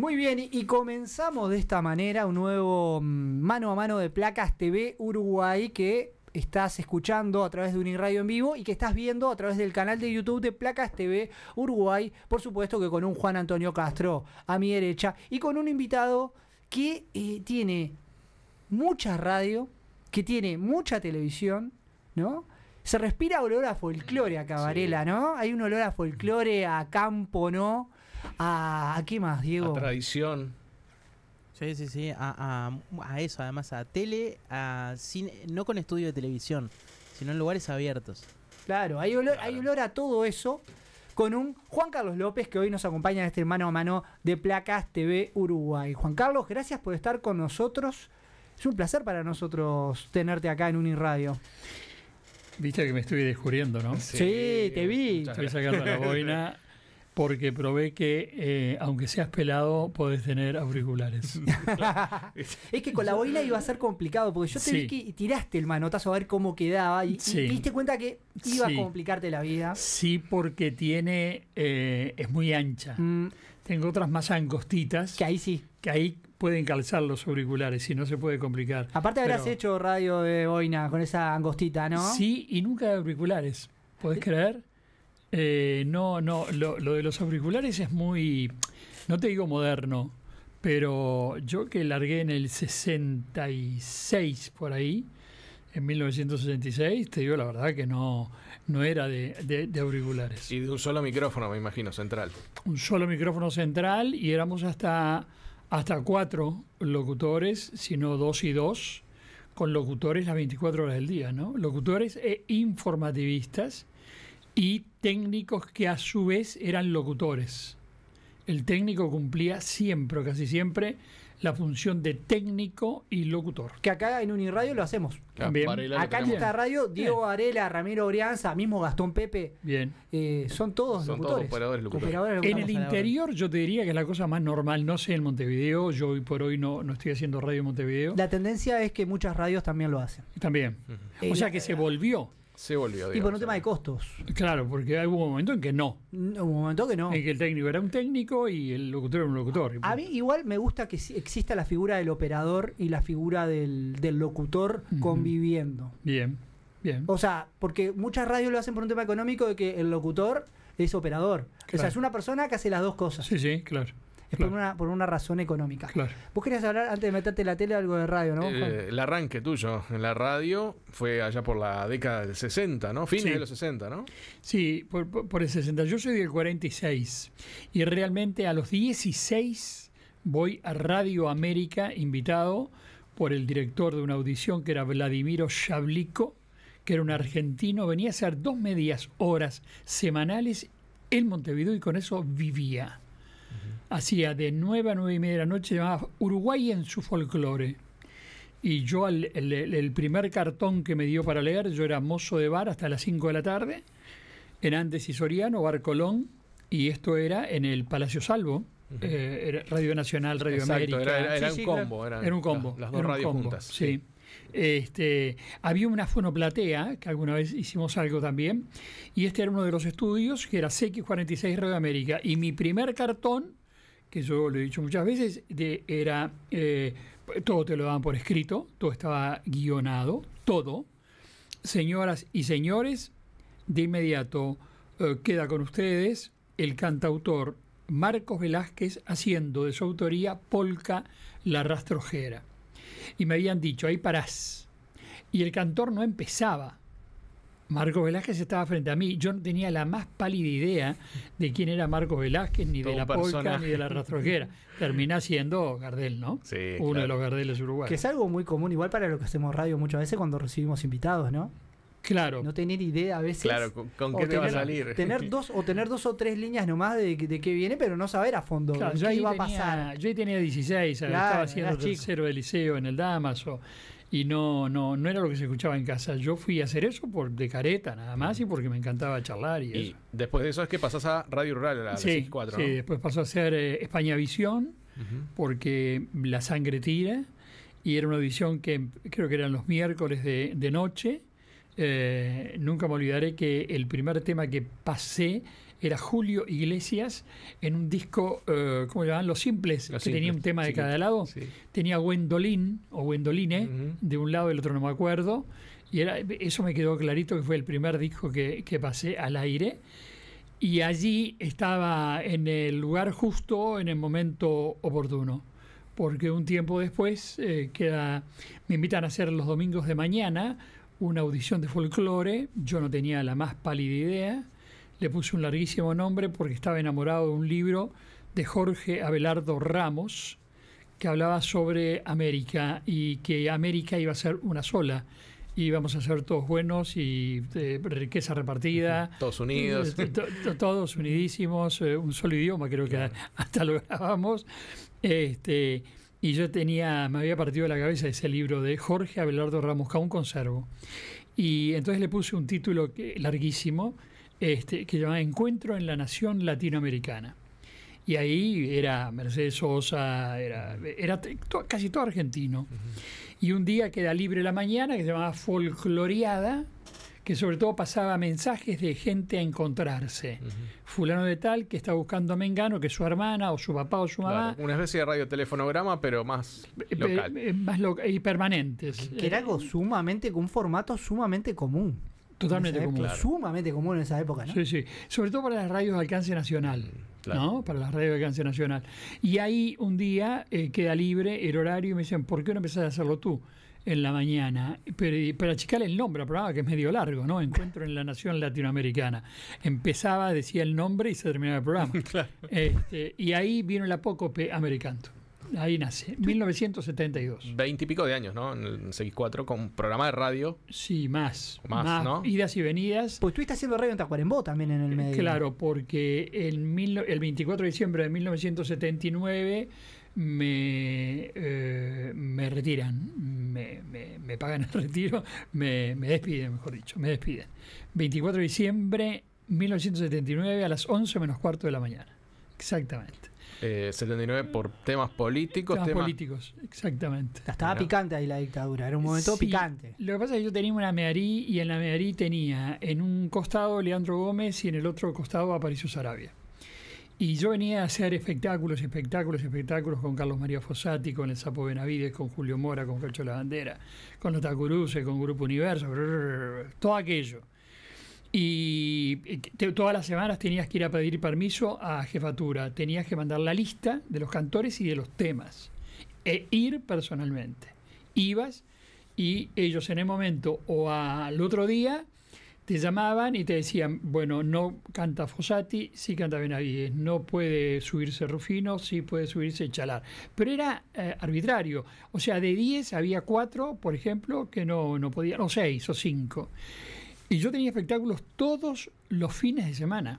Muy bien, y comenzamos de esta manera un nuevo mm, mano a mano de placas TV Uruguay que estás escuchando a través de un Uniradio en vivo y que estás viendo a través del canal de YouTube de Placas TV Uruguay, por supuesto que con un Juan Antonio Castro a mi derecha y con un invitado que eh, tiene mucha radio, que tiene mucha televisión, ¿no? Se respira olor a folclore acá, Varela, ¿no? Hay un olor a folclore, a campo, ¿no? a, ah, qué más, Diego? A tradición. Sí, sí, sí, a, eso, además, a tele, a no con estudio de televisión, sino en lugares abiertos. Claro, hay olor, a todo eso con un Juan Carlos López que hoy nos acompaña en este mano a mano de Placas TV Uruguay. Juan Carlos, gracias por estar con nosotros. Es un placer para nosotros tenerte acá en Uniradio. Viste que me estoy descubriendo, ¿no? Sí, te vi. Estoy sacando la boina porque probé que eh, aunque seas pelado podés tener auriculares. es que con la boina iba a ser complicado, porque yo te vi que tiraste el manotazo a ver cómo quedaba y, te diste cuenta que iba a complicarte la vida. Sí, porque tiene eh, es muy ancha. Mm. Tengo otras más angostitas. Que ahí sí. Que ahí pueden calzar los auriculares y no se puede complicar. Aparte habrás hecho radio de boina con esa angostita, ¿no? Sí, y nunca auriculares. ¿Podés eh, creer? Eh, no, no, lo, de los auriculares es muy, no te digo moderno, pero yo que largué en el 66 por ahí, en 1966, te digo la verdad que no, no era de, auriculares. Y de un solo micrófono, me imagino, central. Un solo micrófono central y éramos hasta, hasta cuatro locutores, sino dos y dos, con locutores las 24 horas del día, ¿no? Locutores e informativistas y técnicos que a su vez eran locutores. El técnico cumplía siempre, o casi siempre, la función de técnico y locutor. Que acá en Uniradio lo hacemos. También. Acá en esta radio, Diego Arela, Ramiro Orianza, mismo Gastón Pepe. Bien. Eh, son todos son Todos operadores locutores. en el interior yo te diría que es la cosa más normal. No sé en Montevideo, yo hoy por hoy no, estoy haciendo radio en Montevideo. La tendencia es que muchas radios también lo hacen. También. O sea que eh, se volvió y por un tema de costos. Claro, porque hubo un momento en que no. Mm, un momento que no. En que el técnico era un técnico y el locutor era un locutor. A mí igual me gusta que exista la figura del operador y la figura del, locutor conviviendo. Bien, bien. O sea, porque muchas radios lo hacen por un tema económico de que el locutor es operador. O sea, es una persona que hace las dos cosas. Sí, sí, claro es por, una, razón económica. Vos querías hablar antes de meterte la tele algo de radio, ¿no? Eh, el arranque tuyo en la radio fue allá por la década del 60, ¿no? Fines de los 60, ¿no? Sí, por, el 60. Yo soy del 46 y realmente a los 16 voy a Radio América invitado por el director de una audición que era Vladimiro Shablico, que era un argentino, venía a hacer dos medias horas semanales en Montevideo y con eso vivía hacía de 9 a 9 y media de la noche, llamaba Uruguay en su folclore. Y yo, el, el, primer cartón que me dio para leer, yo era mozo de bar hasta las 5 de la tarde, en Andes y Soriano, Bar Colón, y esto era en el Palacio Salvo, eh, Radio Nacional, Radio América. Era, un combo, era, un combo, las, dos radios juntas. Sí. Este, había una fonoplatea, que alguna vez hicimos algo también, y este era uno de los estudios, que era CX46 Radio América, y mi primer cartón que yo lo he dicho muchas veces, de, era, eh, todo te lo daban por escrito, todo estaba guionado, todo. Señoras y señores, de inmediato eh, queda con ustedes el cantautor Marcos Velázquez haciendo de su autoría Polca la rastrojera. Y me habían dicho, ahí parás. Y el cantor no empezaba, Marco Velázquez estaba frente a mí. Yo no tenía la más pálida idea de quién era Marco Velázquez, ni de la polca, ni de la rastrojera. Termina siendo Gardel, ¿no? Sí, Uno de los Gardeles uruguayos. Que es algo muy común, igual para lo que hacemos radio muchas veces cuando recibimos invitados, ¿no? Claro. No tener idea a veces. Claro, ¿con, qué te va a salir? Tener dos, o tener dos o tres líneas nomás de, de qué viene, pero no saber a fondo claro, qué iba a pasar. Yo ahí tenía 16, estaba haciendo tercero de liceo en el Damaso y no, no, no era lo que se escuchaba en casa. Yo fui a hacer eso por de careta nada más y porque me encantaba charlar. Y, después de eso es que pasas a Radio Rural, a la sí, Sí, después pasó a ser eh, España Visión, porque la sangre tira, y era una visión que creo que eran los miércoles de, noche. Eh, nunca me olvidaré que el primer tema que pasé era Julio Iglesias en un disco, eh, ¿cómo llaman? Los Simples, que tenía un tema de cada lado. Tenía Wendolin o Wendoline, de un lado, del otro no me acuerdo. Y era, eso me quedó clarito que fue el primer disco que, pasé al aire. Y allí estaba en el lugar justo, en el momento oportuno porque un tiempo después eh, me invitan a hacer los domingos de mañana una audición de folclore, yo no tenía la más pálida idea, le puse un larguísimo nombre porque estaba enamorado de un libro de Jorge Abelardo Ramos que hablaba sobre América y que América iba a ser una sola y a ser todos buenos y eh, riqueza repartida. Todos unidos. Eh, todos unidísimos, eh, un solo idioma creo que hasta lo grabamos. Este, y yo tenía, me había partido la cabeza ese libro de Jorge Abelardo Ramos, que aún conservo. Y entonces le puse un título larguísimo este, que se llamaba Encuentro en la Nación Latinoamericana. Y ahí era Mercedes Sosa, era, era casi todo argentino. Y un día queda libre la mañana, que se llamaba Folcloreada, que sobre todo pasaba mensajes de gente a encontrarse. Fulano de tal que está buscando a Mengano, que es su hermana, o su papá, o su mamá. una especie de radiotelefonograma, pero más local. Eh, más y permanentes. Que era algo sumamente, un formato sumamente común. Totalmente común. Sumamente común en esa época, ¿no? Sí, sí. Sobre todo para las radios de alcance nacional, mm, ¿no? Para las radios de alcance nacional. Y ahí un día eh, queda libre el horario y me dicen, ¿por qué no empezás a hacerlo tú? en la mañana, pero para achicar el nombre, programa que es medio largo, ¿no? Encuentro en la Nación Latinoamericana. Empezaba, decía el nombre y se terminaba el programa. Este, y ahí vino el apócope americano. Ahí nace, 1972. Veintipico de años, ¿no? En el 64, con programa de radio. Sí, más. Más, ¿no? Idas y venidas. Pues estuviste haciendo radio en Tacuarembó también en el eh, medio. Claro, porque el, 24 de diciembre de 1979 me, eh, me retiran, me, me, me, pagan el retiro, me, me despiden, mejor dicho, me despiden. 24 de diciembre 1979 a las 11 menos cuarto de la mañana. Exactamente eh, 79 por temas políticos. Temas, políticos, exactamente. Estaba picante ahí la dictadura, era un momento picante. Lo que pasa es que yo tenía una Mearí y en la Mearí tenía en un costado Leandro Gómez y en el otro costado Aparicio Sarabia. Y yo venía a hacer espectáculos, espectáculos, espectáculos con Carlos María Fossati, con el Sapo Benavides, con Julio Mora, con Cacho La Bandera, con los con Grupo Universo, todo aquello. Y eh, todas las semanas tenías que ir a pedir permiso a jefatura, tenías que mandar la lista de los cantores y de los temas, e ir personalmente. Ibas y ellos en el momento o al otro día te llamaban y te decían, bueno, no canta Fossati, sí canta Benavides, no puede subirse Rufino, sí puede subirse Chalar. Pero era eh, arbitrario, o sea, de 10 había 4, por ejemplo, que no, no podían, o 6 o 5. Y yo tenía espectáculos todos los fines de semana.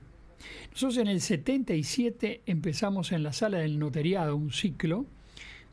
Nosotros en el 77 empezamos en la sala del notariado un ciclo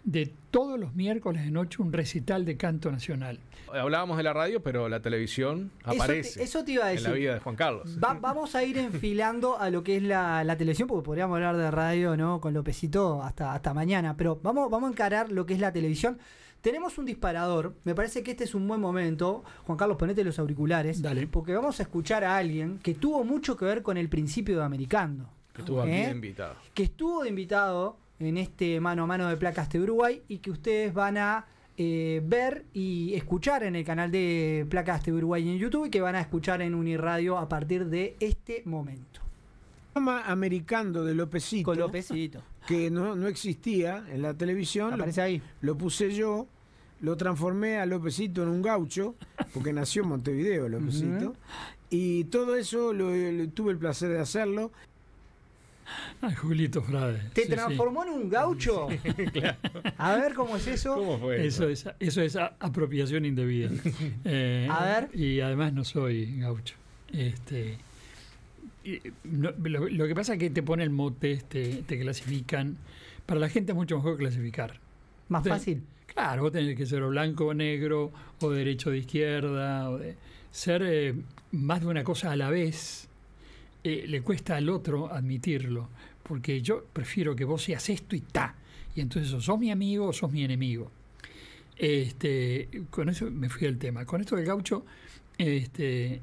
de todos los miércoles de noche un recital de canto nacional. Hablábamos de la radio, pero la televisión aparece. Eso te, En la vida de Juan Carlos. vamos a ir enfilando a lo que es la, televisión, porque podríamos hablar de radio, ¿no? Con Lopecito hasta, hasta mañana, pero vamos, vamos a encarar lo que es la televisión. Tenemos un disparador. Me parece que este es un buen momento. Juan Carlos, ponete los auriculares. Dale. Porque vamos a escuchar a alguien que tuvo mucho que ver con el principio de Americano Que estuvo ¿eh? invitado. Que estuvo de invitado en este mano a mano de placas de este Uruguay y que ustedes van a eh, ver y escuchar en el canal de Placas de este Uruguay en YouTube y que van a escuchar en Uniradio a partir de este momento americano de Lópezito. Que no, existía en la televisión. Aparece lo, ahí. Lo puse yo, lo transformé a Lópezito en un gaucho, porque nació en Montevideo Lópezito. Y todo eso tuve el placer de hacerlo. Ay, Julito Frade. ¿Te transformó en un gaucho? A ver cómo es eso. eso? es, eso apropiación indebida. Eh, a ver. Y además no soy gaucho. Este. Eh, lo, que pasa es que te ponen motes, te, te clasifican. Para la gente es mucho mejor clasificar. Más fácil. Claro, vos tenés que ser o blanco o negro, o derecho de izquierda, o de, ser eh, más de una cosa a la vez. Eh, le cuesta al otro admitirlo, porque yo prefiero que vos seas esto y ta. Y entonces o sos mi amigo o sos mi enemigo. Este, con eso me fui al tema. Con esto del gaucho, este,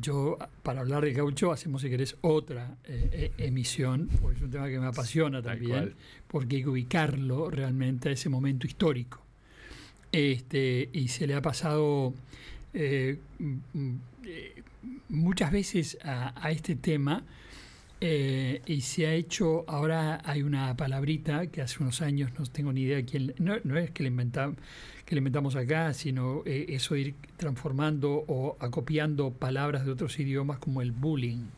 yo, para hablar de gaucho, hacemos, si querés, otra eh, eh, emisión, porque es un tema que me apasiona también, porque hay que ubicarlo realmente a ese momento histórico. Este, y se le ha pasado eh, mm, mm, muchas veces a, este tema, y se ha hecho, ahora hay una palabrita que hace unos años, no tengo ni idea quién, no, es que le inventamos, que le metamos acá, sino eso eh, eso ir transformando o acopiando palabras de otros idiomas como el bullying.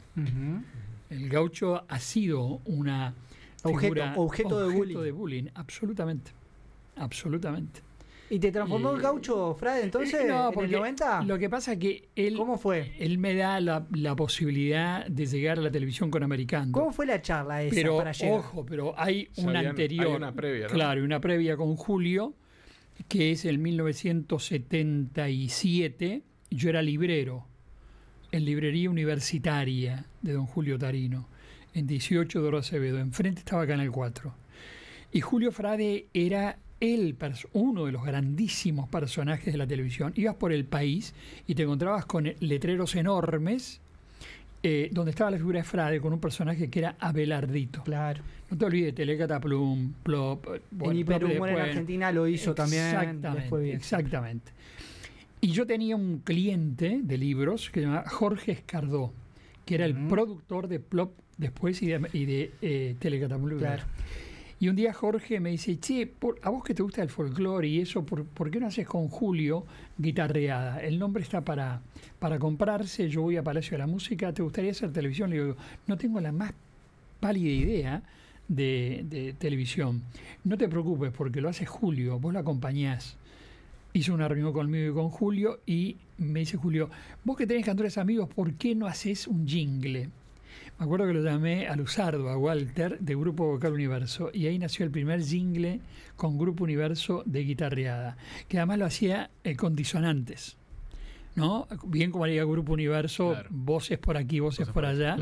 El gaucho ha sido una objeto, de, bullying. de bullying, absolutamente, absolutamente. ¿Y te transformó el gaucho, Fred, eh, entonces, Lo que pasa es que él... ¿Cómo fue? Él me da la, posibilidad de llegar a la televisión con Americano. ¿Cómo fue la charla esa pero, para llegar? Ojo, pero hay una anterior. Claro, una previa con Julio que es el 1977, yo era librero en Librería Universitaria de Don Julio Tarino, en 18 de Acevedo, enfrente estaba Canal 4. Y Julio Frade era el uno de los grandísimos personajes de la televisión. Ibas por el país y te encontrabas con letreros enormes eh, donde estaba la figura de Frade con un personaje que era Abelardito. Claro. No te olvides, Telecataplum, Plop. Eh, bueno, en en Argentina lo hizo también. Exactamente, Exactamente. Y yo tenía un cliente de libros que se llamaba Jorge Escardó, que era el mm. productor de Plop después y de, eh, Telecataplum. Claro. Y un día Jorge me dice, che, a vos que te gusta el folclore y eso, por, qué no haces con Julio guitarreada? El nombre está para, para comprarse, yo voy a Palacio de la Música, ¿te gustaría hacer televisión? Le digo, no tengo la más pálida idea de, de televisión. No te preocupes porque lo hace Julio, vos lo acompañás hizo una reunión conmigo y con Julio y me dice Julio, vos que tenés cantores amigos, ¿por qué no haces un jingle? Me acuerdo que lo llamé a Luzardo, a Walter, de Grupo Vocal Universo, y ahí nació el primer jingle con Grupo Universo de guitarreada, que además lo hacía eh, con disonantes. ¿no? Bien como haría Grupo Universo, voces por aquí, voces, por allá.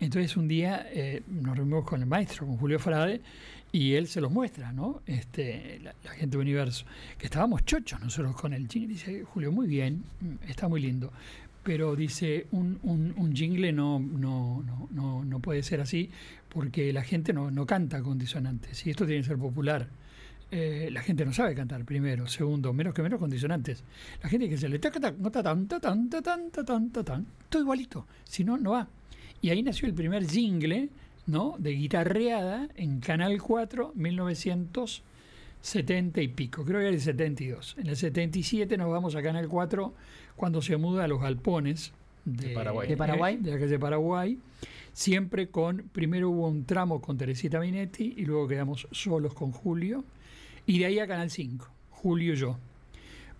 Entonces un día eh, nos reunimos con el maestro, con Julio Frade, y él se los muestra, ¿no? Este, la, gente de Universo. Que estábamos chochos nosotros con el Y Dice, Julio, muy bien, mm, está muy lindo pero dice, un, un, jingle no, no, no, no, puede ser así porque la gente no, no canta con disonantes y esto tiene que ser popular. Eh, la gente no sabe cantar primero, segundo, menos que menos condicionantes. La gente que se le tan ta tan, tan, tan, tan, tan, todo igualito, si no, no va. Y ahí nació el primer jingle, ¿no? De guitarreada en Canal 4, 1900. 70 y pico, creo que era el 72. En el 77 nos vamos a Canal 4, cuando se muda a los galpones de, de Paraguay. De Paraguay. De Paraguay. Siempre con, primero hubo un tramo con Teresita Minetti y luego quedamos solos con Julio. Y de ahí a Canal 5, Julio y yo.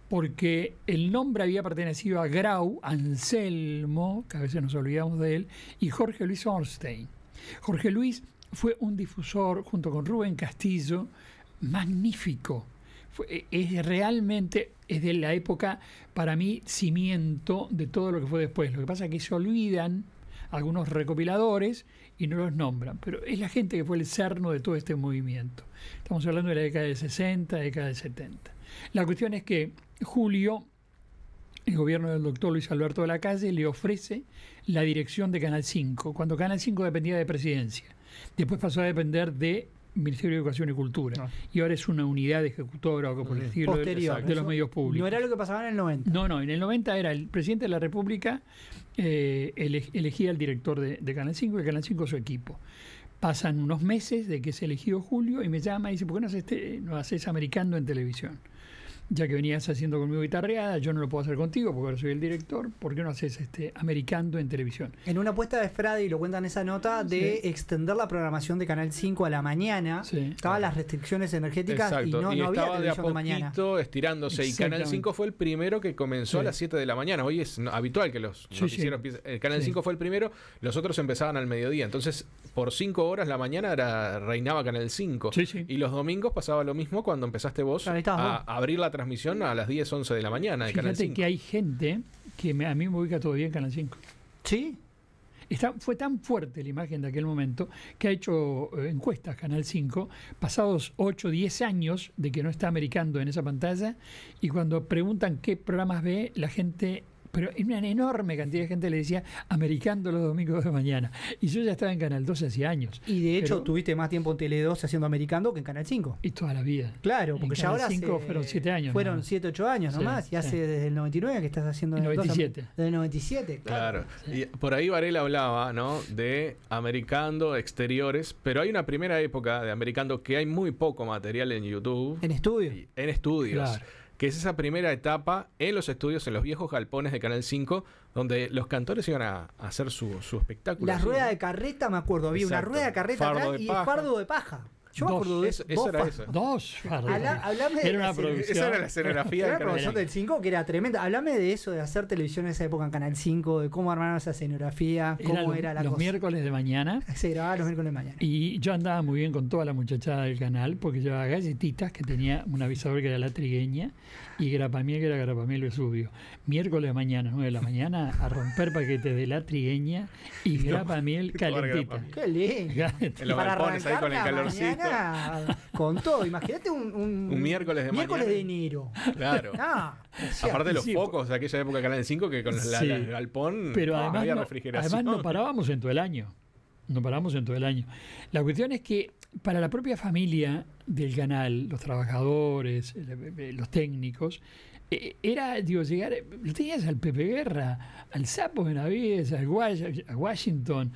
Porque el nombre había pertenecido a Grau, Anselmo, que a veces nos olvidamos de él, y Jorge Luis Orstein. Jorge Luis fue un difusor junto con Rubén Castillo magnífico. E, es realmente, es de la época, para mí, cimiento de todo lo que fue después. Lo que pasa es que se olvidan algunos recopiladores y no los nombran, pero es la gente que fue el cerno de todo este movimiento. Estamos hablando de la década de 60, década de 70. La cuestión es que Julio, el gobierno del doctor Luis Alberto de la Calle, le ofrece la dirección de Canal 5, cuando Canal 5 dependía de presidencia. Después pasó a depender de Ministerio de Educación y Cultura. Ah. Y ahora es una unidad ejecutora o por decirlo de, los medios públicos. No era lo que pasaba en el 90. No, no, en el 90 era el presidente de la República eh, elegía al director de, Canal 5 y Canal 5 su equipo. Pasan unos meses de que se elegido Julio y me llama y dice, ¿por qué no haces, este, no haces americano en televisión? ya que venías haciendo conmigo guitarreada, yo no lo puedo hacer contigo porque ahora soy el director, ¿por qué no haces este americando en televisión? En una apuesta de y lo cuentan esa nota, de extender la programación de Canal 5 a la mañana, estaban las restricciones energéticas y no, no había televisión de, a mañana. estirándose y Canal 5 fue el primero que comenzó a las 7 de la mañana, hoy es habitual que los noticieros el Canal 5 fue el primero, los otros empezaban al mediodía, entonces por 5 horas la mañana reinaba Canal 5 y los domingos pasaba lo mismo cuando empezaste vos a, a abrir la transmisión a las 10, 11 de la mañana de Canal 5. que hay gente que a mí me ubica todavía en Canal 5. ¿Sí? Está, fue tan fuerte la imagen de aquel momento que ha hecho eh, encuestas Canal 5, pasados 8, 10 años de que no está americando en esa pantalla, y cuando preguntan qué programas ve, la gente pero una enorme cantidad de gente le decía americando los domingos de mañana. Y yo ya estaba en Canal 12 hace años. Y de hecho, tuviste más tiempo en Tele 2 haciendo americando que en Canal 5. Y toda la vida. Claro, porque ya ahora. 5 fueron 7 años. Fueron 7, 8 años nomás. y hace desde el 99 que estás haciendo. El 97. desde el 97, claro. Y por ahí Varela hablaba, ¿no? De americando exteriores, pero hay una primera época de americando que hay muy poco material en YouTube. En estudios En estudios que es esa primera etapa en los estudios, en los viejos galpones de Canal 5, donde los cantores iban a, hacer su, espectáculo. La rueda de carreta, me acuerdo, había una rueda de carreta y el fardo de paja. Yo dos, eso. Eh, era eso, Dos. Hablame de eso Esa era la escenografía. Era producción del 5 que era tremenda. Hablame de eso, de hacer televisión en esa época en Canal 5, de cómo armaron esa escenografía, cómo era, la era los miércoles de mañana. Se grababa los miércoles de mañana. Y yo andaba muy bien con toda la muchachada del canal porque llevaba galletitas que tenía un avisador que era la trigueña y Grapamiel, que era Grapamiel Vesubio. Miércoles de mañana, 9 de la mañana, a romper paquetes de la trigueña y Grapamiel calentita. Qué lindo. En los galpones ahí con el calorcito. con todo, imagínate un, un, miércoles de miércoles de enero. Claro. Ah, Aparte de los pocos de aquella época que de 5 que con el galpón ah, no había refrigeración. además no parábamos en todo el año. No parábamos en todo el año. La cuestión es que para la propia familia del canal, los trabajadores, eh, eh, los técnicos, eh, era, digo, llegar, lo tenías al Pepe Guerra, al Sapo Benavides, al Washington,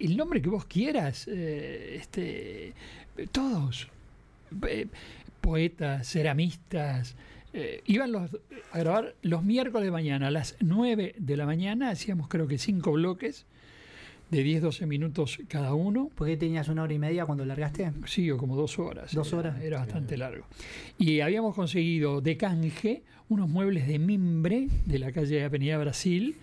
el nombre que vos quieras, este, todos, poetas, ceramistas, iban los, a grabar los miércoles de mañana, a las 9 de la mañana, hacíamos creo que cinco bloques, de 10, 12 minutos cada uno. ¿Por qué tenías una hora y media cuando largaste? Sí, o como dos horas. Dos horas. Era bastante largo. Y habíamos conseguido de canje unos muebles de mimbre de la calle Avenida Brasil.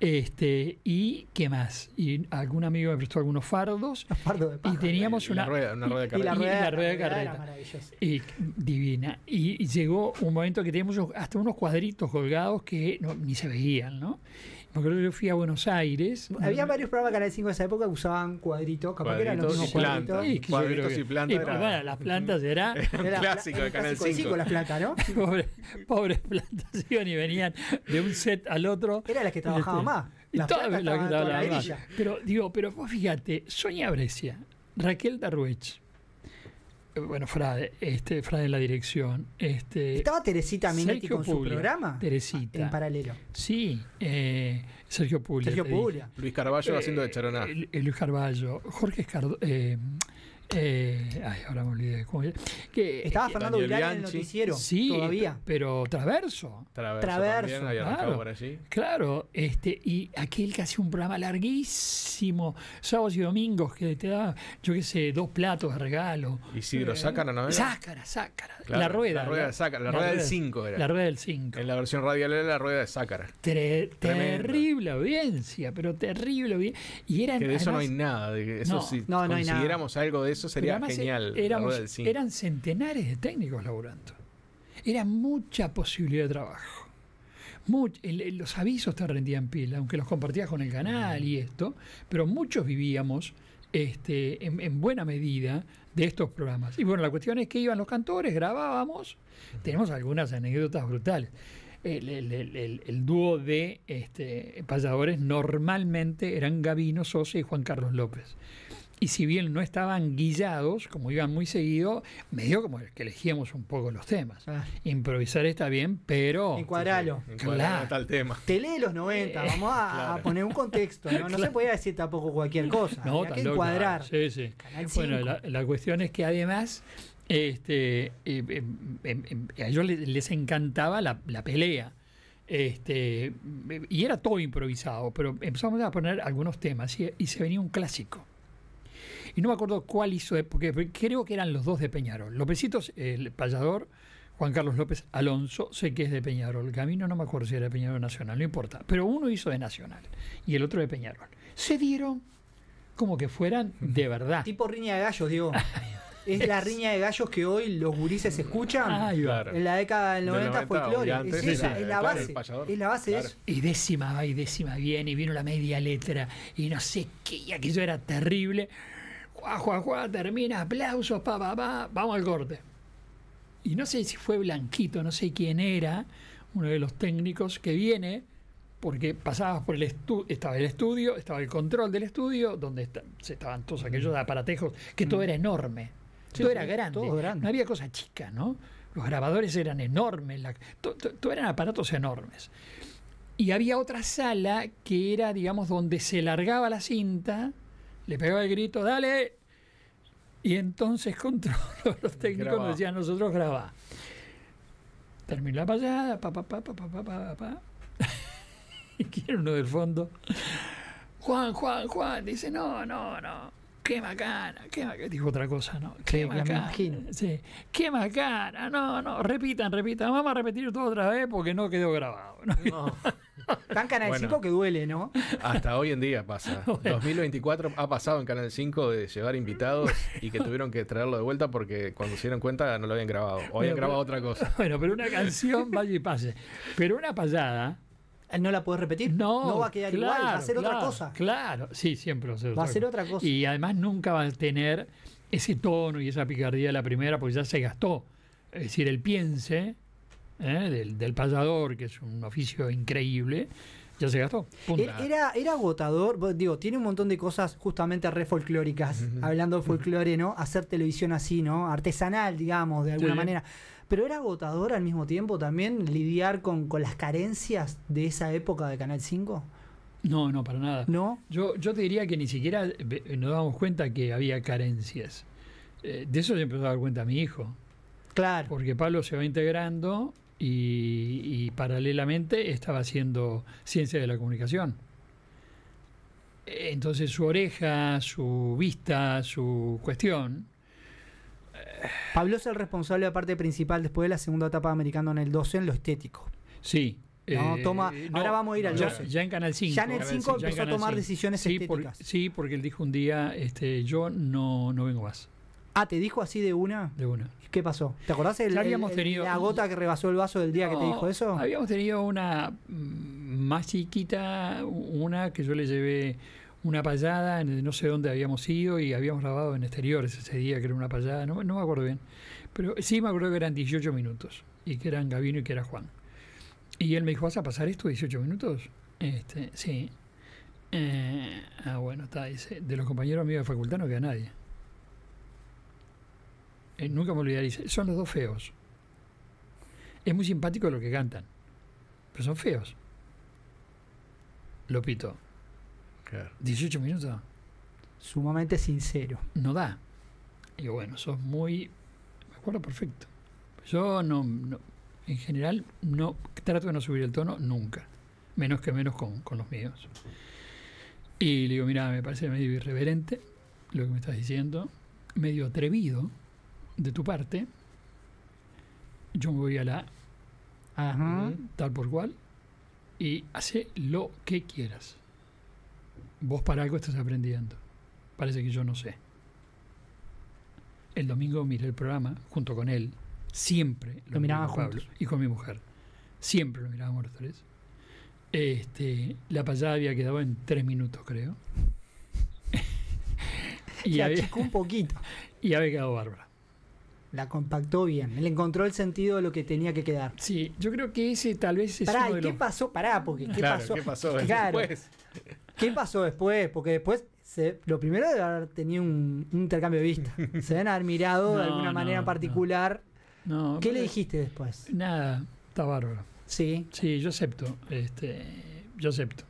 Este, y qué más. Y algún amigo me prestó algunos fardos. de y teníamos una, rueda, de Y la rueda, de Y, divina. Y llegó un momento que teníamos hasta unos cuadritos colgados que ni se veían, ¿no? me que yo fui a Buenos Aires. Había varios programas de Canal 5 en esa época que usaban cuadritos, capaz que eran los cuadritos. cuadritos y plantas. las plantas era. era clásico de Canal 5. las plantas, ¿no? Pobres plantas iban y venían de un set al otro. Eran las que trabajaban este, más. Las las que trabajaban más. Pero digo, pero fíjate, Sonia Brescia, Raquel Daruech bueno, Frade, este, Frade en la dirección. Este, ¿Estaba Teresita Minetti con su programa? Teresita. En paralelo. Sí, eh, Sergio Puglia. Sergio Puglia. Luis Carballo haciendo de eh, charoná. Eh, Luis Carballo, Jorge Escardo, eh, ay, ahora me olvidé. ¿Cómo Estaba eh, Fernando Daniel en el noticiero Sí, todavía. pero Traverso. Traverso. también Claro. por Claro, este, y aquel que hacía un programa larguísimo, sábados y domingos, que te daba, yo qué sé, dos platos de regalo. y Isidro eh, Sácara, ¿no era? Sácara, sácara. la rueda. la rueda de la rueda del cinco era. La rueda del 5. En la versión radial era la rueda de Sácara. terrible audiencia, pero terrible audiencia. Y era... Que de eso no hay nada. de eso si no, algo de eso, eso sería eh, genial. Eran centenares de técnicos laburando. Era mucha posibilidad de trabajo. los avisos te rendían pila, aunque los compartías con el canal mm. y esto, pero muchos vivíamos este, en, buena medida de estos programas. Y bueno, la cuestión es que iban los cantores, grabábamos, tenemos algunas anécdotas brutales. El, dúo de este, payadores normalmente eran Gabino Sosa y Juan Carlos López y si bien no estaban guillados, como iban muy seguido, me dio como que elegíamos un poco los temas. Ah. Improvisar está bien, pero... Encuadralo. tal tema. Te lee los 90, eh, vamos a, poner un contexto, ¿no? se podía decir tampoco cualquier cosa, hay que encuadrar. Sí, sí. Bueno, la, cuestión es que además... Este, eh, eh, em, em, em, a ellos les, encantaba la, pelea. Este, y era todo improvisado, pero empezamos a poner algunos temas y se venía un clásico y no me acuerdo cuál hizo, porque creo que eran los dos de Peñarol. Lópezitos, el payador, Juan Carlos López Alonso, sé que es de Peñarol. Camino no me acuerdo si era de Peñarol Nacional, no importa. Pero uno hizo de Nacional y el otro de Peñarol. Se dieron como que fueran de verdad. Tipo riña de gallos, digo. es la riña de gallos que hoy los gurises escuchan. En la década del 90, fue Es, es, la base, es Y décima va y décima viene, y vino la media letra, y no sé qué, y aquello era terrible. ¡Ah, Juan, termina, aplausos, pa, pa, vamos al corte. Y no sé si fue Blanquito, no sé quién era, uno de los técnicos que viene, porque pasabas por el estudio, estaba el estudio, estaba el control del estudio, donde estaban todos aquellos aparatejos, que todo era enorme, todo era grande, no había cosa chica, ¿no? Los grabadores eran enormes, la, eran aparatos enormes. Y había otra sala que era, digamos, donde se largaba la cinta le pegaba el grito, dale. Y entonces control los técnicos nos decían, nosotros graba Terminó la pasada, pa, pa, pa, pa, pa, pa, pa, y quiere uno del fondo. Juan, Juan, Juan, dice, no, no, no qué macana! qué macana? dijo otra cosa, ¿no? Qué sí, me sí, qué macana! no, no, repitan, repitan, vamos a repetir todo otra vez porque no quedó grabado. ¿no? Tan Canal 5 que duele, ¿no? Hasta hoy en día pasa. 2024 ha pasado en Canal 5 de llevar invitados y que tuvieron que traerlo de vuelta porque cuando se dieron cuenta no lo habían grabado, o habían grabado otra cosa. Bueno, pero una canción vaya y pase, pero una payada eh, no la puedes repetir. No, va a quedar igual, va a ser otra cosa. Claro, sí, siempre va a ser, otra, cosa. Y además nunca va a tener ese tono y esa picardía de la primera, porque ya se gastó. Es decir, el piense eh, del, del payador, que es un oficio increíble, ya se gastó. Er, era, era agotador, digo, tiene un montón de cosas justamente re folclóricas, hablando de folclore, ¿no? Hacer televisión así, ¿no? Artesanal, digamos, de alguna manera. Pero era agotador al mismo tiempo también lidiar con, las carencias de esa época de Canal 5. No, no, para nada. Yo, yo te diría que ni siquiera nos damos cuenta que había carencias. Eh, de eso se empezó a dar cuenta mi hijo. Claro. Porque Pablo se va integrando y, paralelamente estaba haciendo ciencia de la comunicación. Entonces su oreja, su vista, su cuestión. Pablo es el responsable de la parte principal después de la segunda etapa de americano en el 12 en lo estético. Sí, eh, eh, ahora vamos a ir al ya, Ya en Canal 5. Ya en el 5 empezó a tomar decisiones estéticas. sí, porque él dijo un día, este, yo no, no vengo más. Ah, ¿te dijo así de una? De una. ¿Qué pasó? ¿Te acordás de la gota que rebasó el vaso del día que te dijo eso? Habíamos tenido una mm, más chiquita, una que yo le llevé una payada, en no sé dónde habíamos ido y habíamos grabado en exteriores ese día, que era una payada, no, me acuerdo bien. Pero sí me acuerdo que eran 18 minutos y que eran Gavino y que era Juan. Y él me dijo, ¿vas a pasar esto 18 minutos? Este, sí. Eh, ah, bueno, está, dice, de los compañeros amigos de facultad no queda nadie. Eh, nunca me olvidaré, son los dos feos. Es muy simpático lo que cantan, pero son feos. Lopito. Claro. 18 minutos. Sumamente sincero. No da. Y bueno, sos muy... Me acuerdo perfecto. Yo no, en general, no trato de no subir el tono nunca. Menos que menos con, con los míos. Y le digo, mira, me parece medio irreverente lo que me estás diciendo. Medio atrevido de tu parte, yo me voy a la tal por cual y hace lo que quieras. Vos para algo estás aprendiendo. Parece que yo no sé. El domingo miré el programa junto con él. Siempre lo, lo miraba y con mi mujer. Siempre lo mirábamos los tres. Este, la payada había quedado en tres minutos, creo. y había, un poquito. Y había quedado bárbara la compactó bien. él encontró el sentido de lo que tenía que quedar. Sí, yo creo que ese tal vez es. Pará, qué pasó? Pará, porque ¿qué pasó? después? ¿Qué pasó después? Porque después. Se, lo primero de haber tenido un, intercambio de vista. Se deben haber mirado de alguna manera particular. No. ¿Qué le dijiste después? Nada, está bárbaro. Sí. Sí, yo acepto. Este, yo acepto.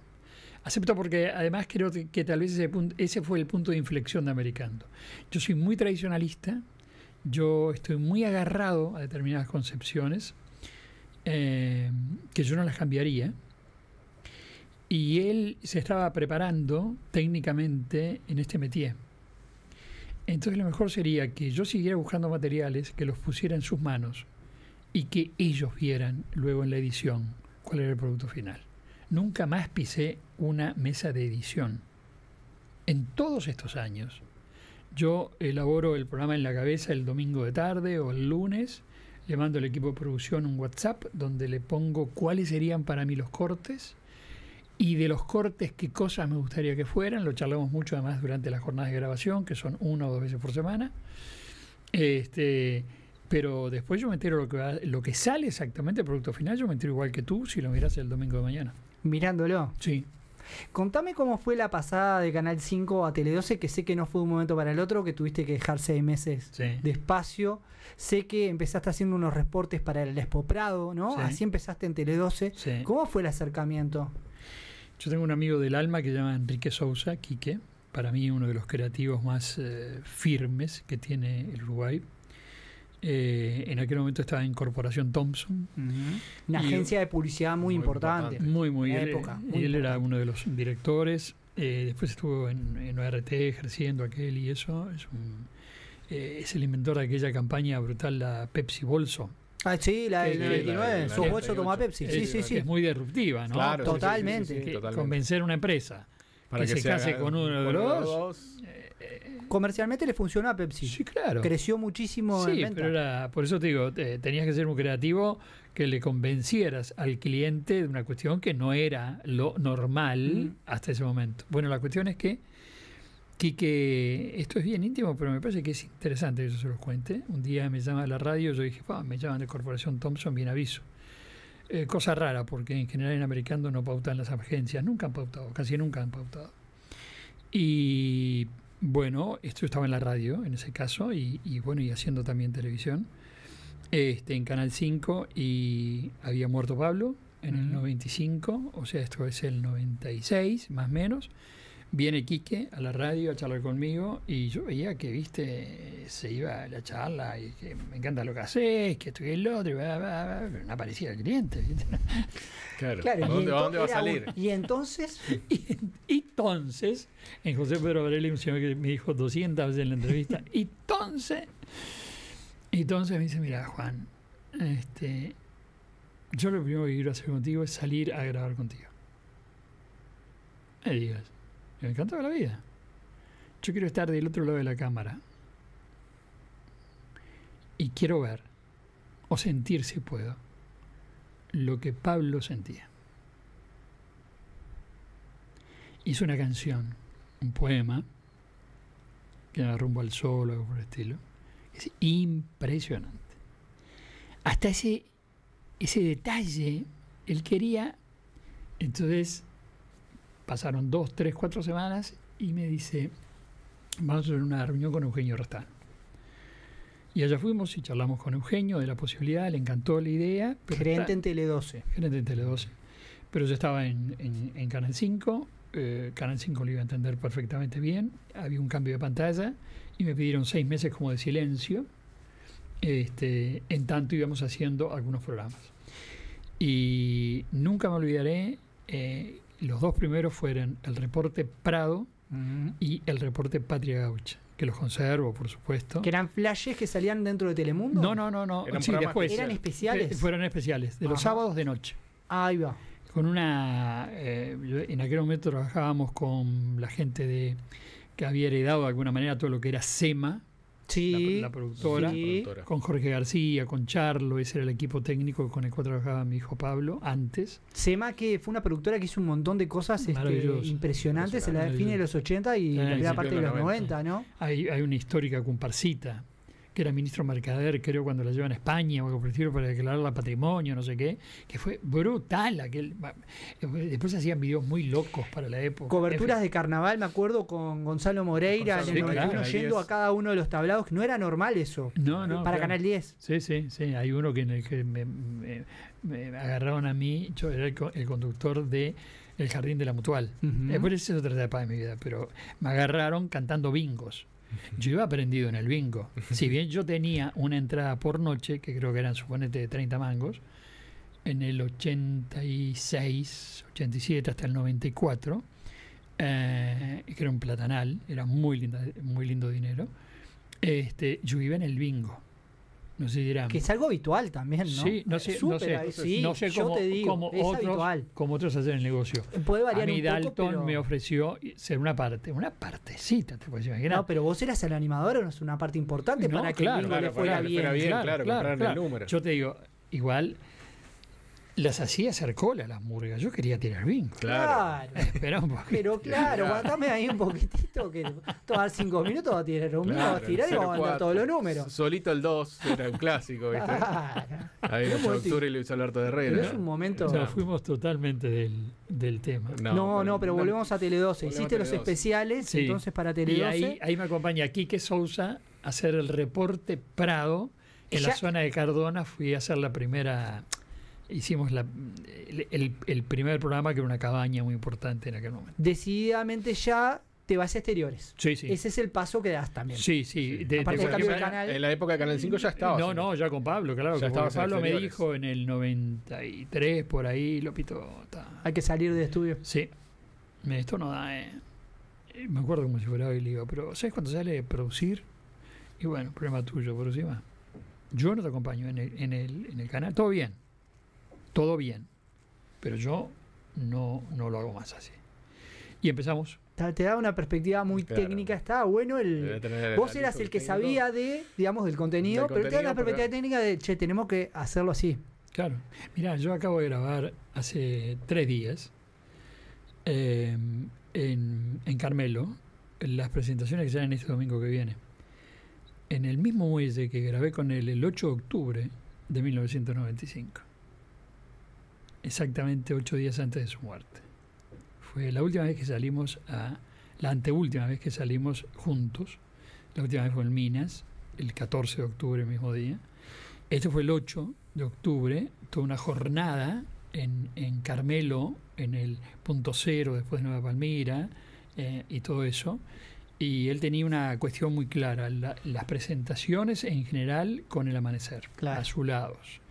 Acepto porque además creo que, tal vez ese, ese fue el punto de inflexión de Americano. Yo soy muy tradicionalista, yo estoy muy agarrado a determinadas concepciones eh, que yo no las cambiaría. Y él se estaba preparando técnicamente en este métier. Entonces lo mejor sería que yo siguiera buscando materiales, que los pusiera en sus manos y que ellos vieran luego en la edición cuál era el producto final. Nunca más pisé una mesa de edición. En todos estos años yo elaboro el programa en la cabeza el domingo de tarde o el lunes, le mando al equipo de producción un WhatsApp donde le pongo cuáles serían para mí los cortes y de los cortes qué cosas me gustaría que fueran. Lo charlamos mucho además durante las jornadas de grabación, que son una o dos veces por semana. Este, pero después yo me entero lo que, sale exactamente el producto final, yo me entero igual que tú si lo miras el domingo de mañana. Mirándolo. Sí. Contame cómo fue la pasada de Canal 5 a Tele 12, que sé que no fue un momento para el otro, que tuviste que dejar seis meses despacio, de espacio. Sé que empezaste haciendo unos reportes para el Expo Prado, ¿no? Así empezaste en Tele 12. ¿Cómo fue el acercamiento? Yo tengo un amigo del alma que se llama Enrique Sousa, Quique, para mí uno de los creativos más eh, firmes que tiene el Uruguay, eh, en aquel momento estaba en Corporación Thompson. Una agencia de publicidad muy, importante, Muy, muy. Él, época, él era uno de los directores. Eh, después estuvo en, ORT ejerciendo aquel y eso. Es, eh, es, el inventor de aquella campaña brutal, la Pepsi Bolso. Ah, sí, la del 99, Su bolso, toma Pepsi. Sí, sí, sí. Es muy disruptiva, ¿no? totalmente. Convencer a una empresa para que, se, case con uno de los dos comercialmente le funcionó a Pepsi. Sí, claro. Creció muchísimo. Sí, pero era, por eso te digo, tenías que ser muy creativo que le convencieras al cliente de una cuestión que no era lo normal mm. hasta ese momento. Bueno, la cuestión es que, Quique, esto es bien íntimo, pero me parece que es interesante que yo se los cuente. Un día me llama la radio, y yo dije, me llaman de Corporación Thompson, bien aviso. Eh, cosa rara, porque en general en americano no pautan las agencias, nunca han pautado, casi nunca han pautado. Y bueno, esto estaba en la radio en ese caso y, bueno, y haciendo también televisión. Este, en Canal 5 y había muerto Pablo en el 95, o sea, esto es el 96 más o menos viene Quique a la radio a charlar conmigo y yo veía que, viste, se iba la charla y que me encanta lo que haces, que estoy el otro, y bla, bla, bla, pero no aparecía el cliente, ¿viste? Claro, ¿Dónde, va a salir? y entonces... y, entonces, en José Pedro Varela, un señor que me dijo 200 veces en la entrevista, y entonces... entonces me dice, mira, Juan, este, yo lo primero que quiero hacer contigo es salir a grabar contigo. Me digas. Me encantaba la vida. Yo quiero estar del otro lado de la cámara. Y quiero ver, o sentir si puedo, lo que Pablo sentía. Hizo una canción, un poema, que era rumbo al sol o algo por el estilo. Es impresionante. Hasta ese, ese detalle, él quería. Entonces, pasaron dos, tres, cuatro semanas y me dice, vamos a una reunión con Eugenio Rastán. Y allá fuimos y charlamos con Eugenio de la posibilidad, le encantó la idea. gerente en Tele12. Gerente en Tele12. Pero yo estaba en, en, Canal 5, eh, Canal 5 lo iba a entender perfectamente bien, había un cambio de pantalla y me pidieron seis meses como de silencio, este, en tanto íbamos haciendo algunos programas. Y nunca me olvidaré eh, los dos primeros fueron el reporte Prado y el reporte Patria Gaucha que los conservo, por supuesto. ¿Que eran flashes que salían dentro de Telemundo? No, no, no, no. ¿Eran, ¿Eran especiales? Eh, fueron especiales, de los sábados de noche. Ahí va. Con una... Eh, en aquel momento trabajábamos con la gente de que había heredado de alguna manera todo lo que era SEMA, Sí, la, productora, Con Jorge García, con Charlo, ese era el equipo técnico con el cual trabajaba mi hijo Pablo antes. Sema, que fue una productora que hizo un montón de cosas este, impresionantes en la fin de los 80 y ah, la primera parte de los 90, ¿no? Hay, hay una histórica comparsita que era ministro mercader, creo, cuando la llevan a España, o que ofrecieron para la patrimonio, no sé qué, que fue brutal. aquel Después hacían videos muy locos para la época. Coberturas de carnaval, me acuerdo, con Gonzalo Moreira yendo a cada uno de los tablados, que no era normal eso. No, no. Para Canal 10. Sí, sí, sí. Hay uno que en el que me, agarraron a mí, yo era el, conductor de El Jardín de la Mutual. Después eh, eso es otra etapa de mi vida, pero me agarraron cantando bingos. Yo iba aprendido en el bingo. Si bien yo tenía una entrada por noche, que creo que eran suponete de 30 mangos, en el 86, 87 hasta el 94, eh, que era un platanal, era muy, lindo, muy lindo dinero, este, yo iba en el bingo. Que es algo habitual también, ¿no? Sí, no sé, no sé, no sé cómo, yo te digo, otros, como otros hacen el negocio. Puede variar a mí Dalton me ofreció ser una parte, una partecita, te puedes imaginar. No, pero vos eras el animador, no es una parte importante para que el le fuera, bien. fuera Claro, claro, el número. Yo te digo, igual las hacía hacer cola las murgas. Yo quería tirar bien. Claro. Pero claro, aguantame ahí un poquitito que todas cinco minutos va a tirar un mío va a tirar y va a mandar todos los números. Solito el 2 era un clásico, ¿viste? Ahí en octubre y Luis Alberto de Herrera. Pero es un momento. Nos fuimos totalmente del, del tema. No, no, pero, volvemos a Tele 12. Hiciste los especiales, entonces para Tele 12. Y ahí, ahí me acompaña Quique Sousa a hacer el reporte Prado. En la zona de Cardona fui a hacer la primera hicimos la, el, primer programa que era una cabaña muy importante en aquel momento. Decididamente ya te vas a exteriores. Ese es el paso que das también. Sí, sí. en la época de Canal 5 ya estabas No, no, ya con Pablo, claro. Ya Pablo me dijo en el 93, por ahí, Lopito. Hay que salir de estudio. Sí. Esto no da, eh. Me acuerdo como si fuera hoy, pero ¿sabes cuando sale producir? Y bueno, problema tuyo, por encima. Yo no te acompaño en en el, en el canal. Todo bien todo bien, pero yo no, no lo hago más así. Y empezamos. Te da una perspectiva muy técnica, está bueno el... vos eras el que sabía de, digamos, del contenido, pero te da la perspectiva técnica de, che, tenemos que hacerlo así. Claro. Mirá, yo acabo de grabar hace tres días eh, en, en Carmelo las presentaciones que serán este domingo que viene. En el mismo muelle que grabé con él el 8 de octubre de 1995 exactamente ocho días antes de su muerte. Fue la última vez que salimos a, la anteúltima vez que salimos juntos, la última vez fue en Minas, el 14 de octubre, mismo día. Este fue el 8 de octubre, toda una jornada en, Carmelo, en el punto cero, después de Nueva Palmira eh, y todo eso. Y él tenía una cuestión muy clara, las presentaciones en general con el amanecer, su azulados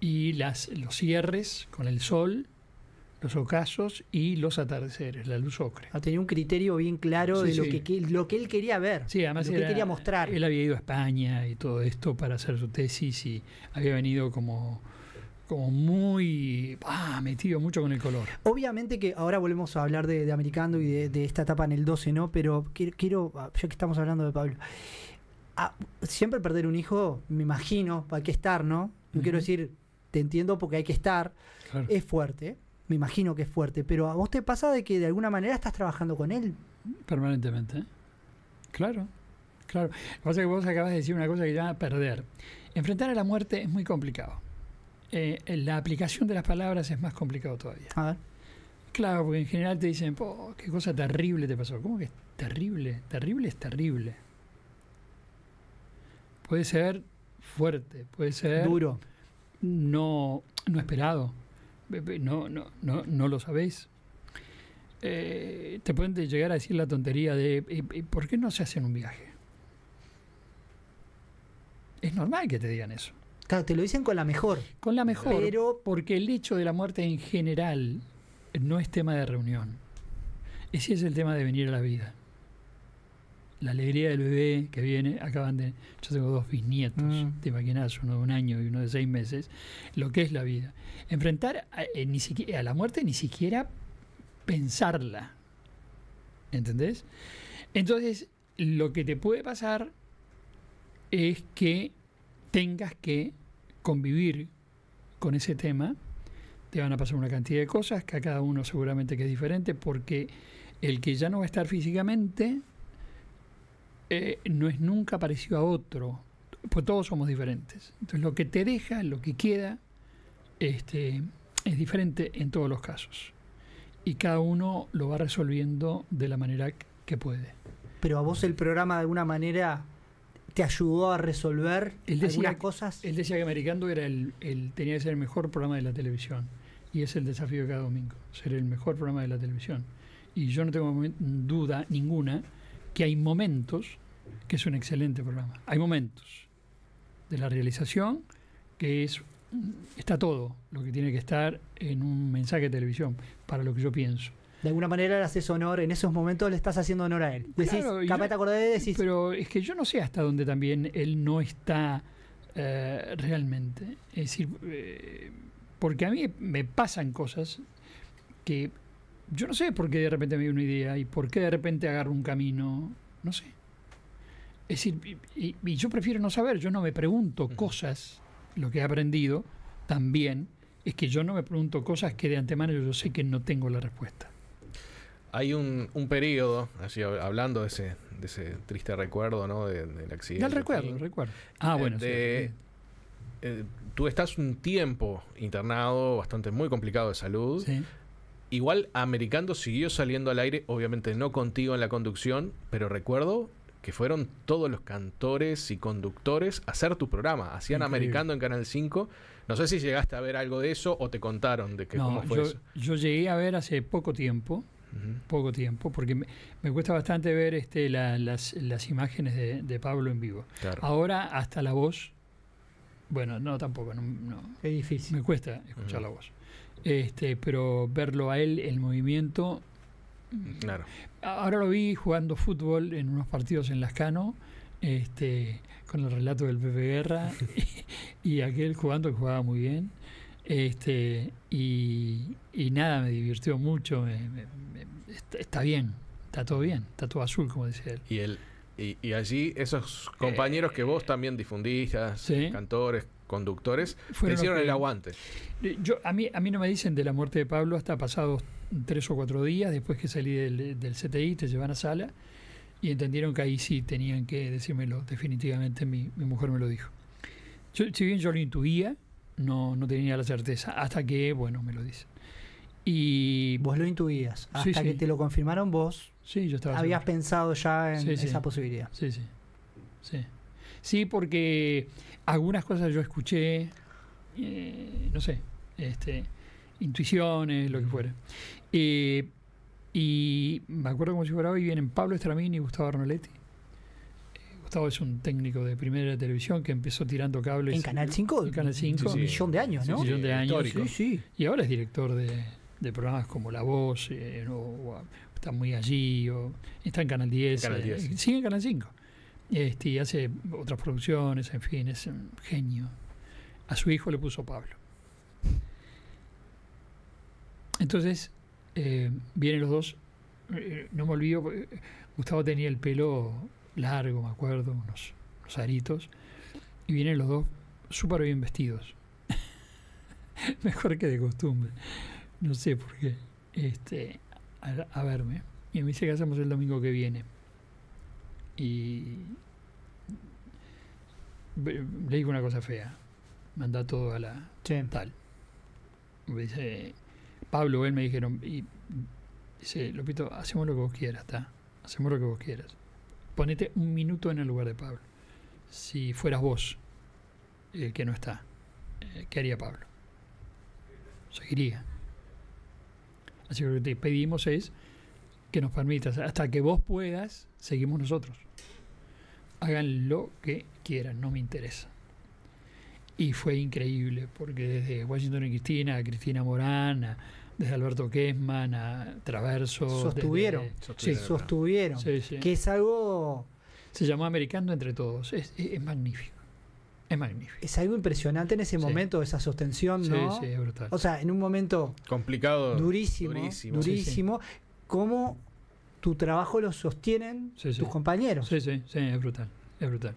y las, los cierres con el sol, los ocasos y los atardeceres, la luz ocre. Ha ah, tenía un criterio bien claro de lo, que, lo que él quería ver, sí, además lo que quería mostrar. Él había ido a España y todo esto para hacer su tesis y había venido como como muy ah, metido mucho con el color. Obviamente que ahora volvemos a hablar de, Americano y de, esta etapa en el 12, ¿no? Pero quiero, ah, ya que estamos hablando de Pablo, siempre perder un hijo, me imagino, para qué estar, ¿no? No quiero decir, entiendo porque hay que estar. Es fuerte, me imagino que es fuerte, pero a vos te pasa de que de alguna manera estás trabajando con él. Permanentemente. Claro, claro. Lo que pasa es que vos acabas de decir una cosa que a perder. Enfrentar a la muerte es muy complicado. Eh, la aplicación de las palabras es más complicado todavía. A ver. Claro, porque en general te dicen, qué cosa terrible te pasó. ¿Cómo que es terrible? Terrible es terrible. Puede ser fuerte, puede ser... Duro no, no esperado. No, no, no, no lo sabéis. Eh, te pueden llegar a decir la tontería de eh, eh, ¿por qué no se hacen un viaje? Es normal que te digan eso. Claro, te lo dicen con la mejor. Con la mejor. Pero porque el hecho de la muerte en general no es tema de reunión. Ese es el tema de venir a la vida la alegría del bebé que viene, acaban de. Yo tengo dos bisnietos, mm. te imaginas, uno de un año y uno de seis meses, lo que es la vida. Enfrentar a, eh, ni siquiera, a la muerte ni siquiera pensarla. ¿Entendés? Entonces, lo que te puede pasar es que tengas que convivir con ese tema. Te van a pasar una cantidad de cosas que a cada uno seguramente que es diferente, porque el que ya no va a estar físicamente eh, no es nunca parecido a otro, pues todos somos diferentes. Entonces lo que te deja, lo que queda, este, es diferente en todos los casos. Y cada uno lo va resolviendo de la manera que puede. Pero a vos el programa de alguna manera te ayudó a resolver algunas cosas. Él decía que Americano era el, tenía que ser el mejor programa de la televisión. Y es el desafío de cada domingo, ser el mejor programa de la televisión. Y yo no tengo duda ninguna que hay momentos, que es un excelente programa, hay momentos de la realización que es mm, está todo lo que tiene que estar en un mensaje de televisión, para lo que yo pienso. De alguna manera le haces honor, en esos momentos le estás haciendo honor a él. Decís, capaz te acordé de decís. Pero es que yo no sé hasta dónde también él no está eh, realmente. Es decir, eh, porque a mí me pasan cosas que yo no sé por qué de repente me dio una idea y por qué de repente agarro un camino, no sé. Es decir, y, yo prefiero no saber, yo no me pregunto cosas, lo que he aprendido también es que yo no me pregunto cosas que de antemano yo sé que no tengo la respuesta. Hay un, periodo, así hablando de ese, triste recuerdo, ¿no? del accidente. Del recuerdo, el recuerdo. Ah, eh, bueno. Eh, tú estás un tiempo internado, bastante muy complicado de salud. Sí. Igual Americando siguió saliendo al aire, obviamente no contigo en la conducción, pero recuerdo que fueron todos los cantores y conductores a hacer tu programa. Hacían Americando en Canal 5. No sé si llegaste a ver algo de eso o te contaron de que cómo fue yo, eso. Yo llegué a ver hace poco tiempo, poco tiempo, porque me, cuesta bastante ver este, las, imágenes de, Pablo en vivo. Ahora hasta la voz. Bueno, no tampoco, no, Es difícil. Me cuesta escuchar la voz. Este, pero verlo a él, el movimiento. Claro. Ahora lo vi jugando fútbol en unos partidos en Lascano, este, con el relato del Pepe Guerra, y, aquel jugando que jugaba muy bien. Este, y, nada, me divirtió mucho. está, bien, está todo bien, está todo azul, como decía él. Y él. Y, allí esos compañeros eh, que vos también difundiste, cantores, conductores crecieron el aguante. Eh, yo, a, mí, a mí no me dicen de la muerte de Pablo hasta pasados tres o cuatro días después que salí del, del CTI, te llevan a sala y entendieron que ahí sí tenían que decírmelo, definitivamente mi, mujer me lo dijo. si bien yo lo intuía, no, no tenía la certeza, hasta que, bueno, me lo dicen. Y vos lo intuías, hasta que te lo confirmaron vos. Sí, yo estaba habías pensado ya en esa posibilidad. Sí, sí. Sí. Sí, porque algunas cosas yo escuché, eh, no sé, este, intuiciones, lo que fuera. Eh, y me acuerdo como si fuera hoy, vienen Pablo Estramín y Gustavo Arnoletti. Eh, Gustavo es un técnico de primera televisión que empezó tirando cables. En Canal 5. En Canal 5. Un millón de años, ¿no? Un millón de años. Sí, sí. Y ahora es director de, programas como La Voz, está muy allí, o está en Canal 10. sigue en Canal 5. Este, y hace otras producciones, en fin, es un genio. A su hijo le puso Pablo. Entonces, eh, vienen los dos. Eh, no me olvido, Gustavo tenía el pelo largo, me acuerdo, unos, aritos. Y vienen los dos súper bien vestidos. Mejor que de costumbre. No sé por qué. Este, a, a verme. Y me dice que hacemos el domingo que viene y le digo una cosa fea, manda todo a la tal. dice, Pablo, él me dijeron, y dice, Lopito, hacemos lo que vos quieras, ¿está? Hacemos lo que vos quieras. Ponete un minuto en el lugar de Pablo. Si fueras vos el que no está, eh, ¿qué haría Pablo? Seguiría. Así que lo que te pedimos es que nos permita. Hasta que vos puedas, seguimos nosotros. Hagan lo que quieran, no me interesa. Y fue increíble, porque desde Washington y Cristina, a Cristina Morán, desde Alberto Kessman, a Traverso. Sostuvieron, sí, sostuvieron que es algo. Se llamó Americano entre todos, es, magnífico. Es magnífico. Es algo impresionante en ese momento, esa sostención, ¿no? Sí, sí, es brutal. O sea, en un momento complicado, durísimo, durísimo, durísimo cómo tu trabajo lo sostienen tus compañeros. Sí, sí, sí, es brutal, es brutal.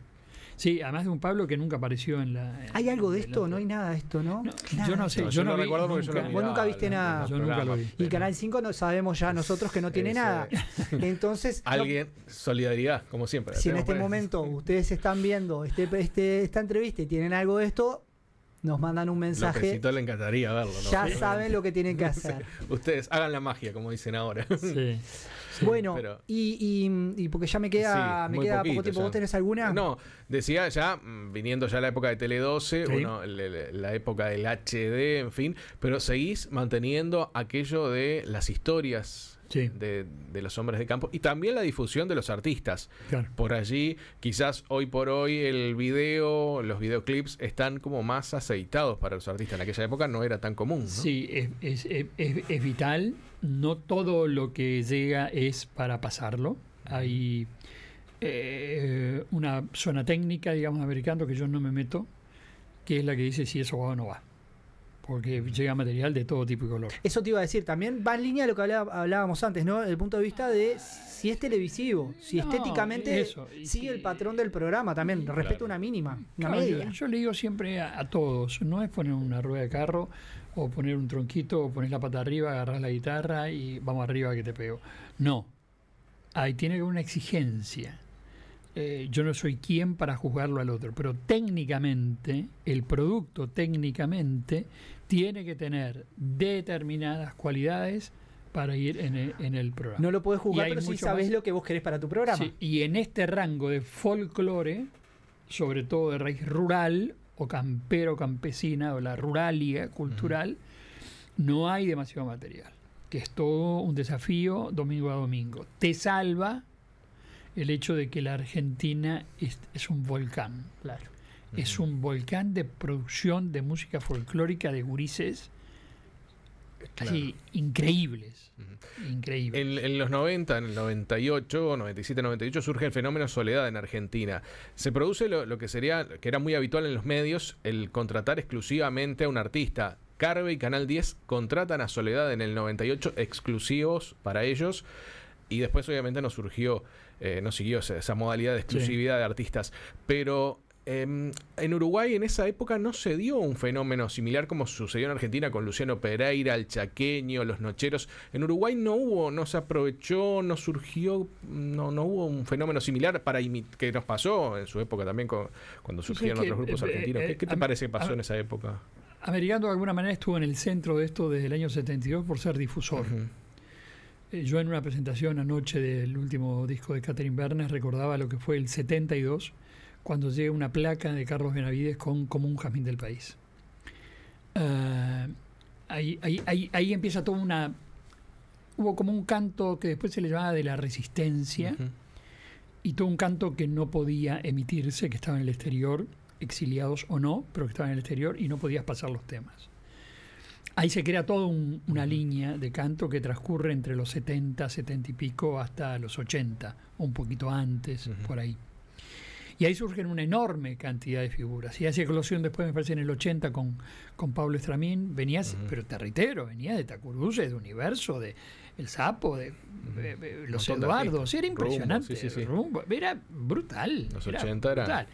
Sí, además de un Pablo que nunca apareció en la. ¿Hay algo de esto? No hay nada de esto, ¿no? yo no sé, yo, no, recuerdo porque yo lo Vos nunca viste nada. Yo nunca lo vi. Y Canal 5 no sabemos ya nosotros que no tiene nada. Entonces. Alguien, solidaridad, como siempre. Si en este momento ustedes están viendo este, este, esta entrevista y tienen algo de esto, nos mandan un mensaje. le encantaría verlo. Ya saben lo que tienen que hacer. Ustedes hagan la magia, como dicen ahora. Sí bueno, y, y, porque ya me queda, poco tiempo. ¿Vos tenés alguna? No, decía ya, mm, viniendo ya la época de Tele 12, la época del HD, en fin, pero seguís manteniendo aquello de las historias. De, los hombres de campo y también la difusión de los artistas. Por allí, quizás hoy por hoy el video, los videoclips están como más aceitados para los artistas. En aquella época no era tan común. Sí, es, es, es vital no todo lo que llega es para pasarlo. Hay eh, una zona técnica, digamos, americana que yo no me meto, que es la que dice si eso va o no va. Porque llega material de todo tipo y color. Eso te iba a decir, también va en línea de lo que hablábamos antes, ¿no? Desde el punto de vista de si es televisivo, si estéticamente sigue el patrón del programa también, respeto una mínima, una media. Yo, le digo siempre a todos, no es poner una rueda de carro o poner un tronquito, o poner la pata arriba, agarrar la guitarra y vamos arriba que te pego. No, ahí tiene una exigencia. Eh, yo no soy quien para juzgarlo al otro, pero técnicamente, el producto técnicamente tiene que tener determinadas cualidades para ir en el, programa. No lo puedes juzgar, pero sí sabes lo que vos querés para tu programa. y en este rango de folclore, sobre todo de raíz rural, o campero, campesina o la ruralia eh, cultural, no hay demasiado material, que es todo un desafío domingo a domingo. Te salva el hecho de que la Argentina es, un volcán, claro. Es un volcán de producción de música folclórica de gurises casi increíbles. increíbles. En, los 90, en el 98, 97, 98 surge el fenómeno Soledad en Argentina. Se produce lo, que sería, que era muy habitual en los medios, el contratar exclusivamente a un artista. Carve y Canal 10 contratan a Soledad en el 98 exclusivos para ellos. Y después obviamente no surgió, eh, no siguió esa, modalidad de exclusividad de artistas. Pero Em, en Uruguay en esa época no se dio un fenómeno similar como sucedió en Argentina con Luciano Pereira, el chaqueño, los nocheros. En Uruguay no hubo, no se aprovechó, no surgió, no, no hubo un fenómeno similar para que nos pasó en su época también cuando surgieron otros grupos eh, eh, argentinos. ¿Qué, eh, te parece que pasó en esa época? Americano de alguna manera estuvo en el centro de esto desde el año 72 por ser difusor. yo en una presentación anoche del último disco de Catherine Bernes recordaba lo que fue el 72 cuando llega una placa de Carlos Benavides con como un jazmín del país. Eh, ahí, empieza toda una... Hubo como un canto que después se le llamaba de la resistencia y todo un canto que no podía emitirse, que estaba en el exterior, exiliados o no, pero que estaba en el exterior y no podías pasar los temas. Ahí se crea toda una línea de canto que transcurre entre los 70, 70 y pico hasta los 80, un poquito antes, por ahí. Y ahí surgen una enorme cantidad de figuras. Y hace eclosión después, me parece, en el 80 con, con Pablo Estramín. Venías, pero te reitero, venías de Tacuruse, de Universo, de El Sapo, de, Los Eduardos. Era impresionante. Rumbo. Era brutal. Los era 80 brutal.